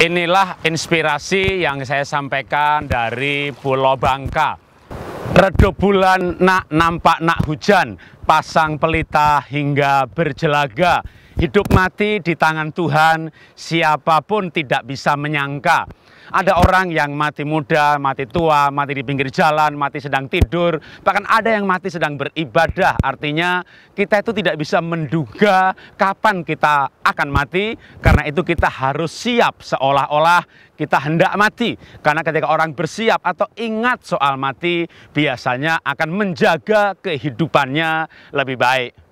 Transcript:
Inilah inspirasi yang saya sampaikan dari Pulau Bangka. Redup bulan nak nampak nak hujan, pasang pelita hingga berjelaga. Hidup mati di tangan Tuhan, siapapun tidak bisa menyangka. Ada orang yang mati muda, mati tua, mati di pinggir jalan, mati sedang tidur, bahkan ada yang mati sedang beribadah. Artinya kita itu tidak bisa menduga kapan kita akan mati, karena itu kita harus siap seolah-olah kita hendak mati. Karena ketika orang bersiap atau ingat soal mati, biasanya akan menjaga kehidupannya lebih baik.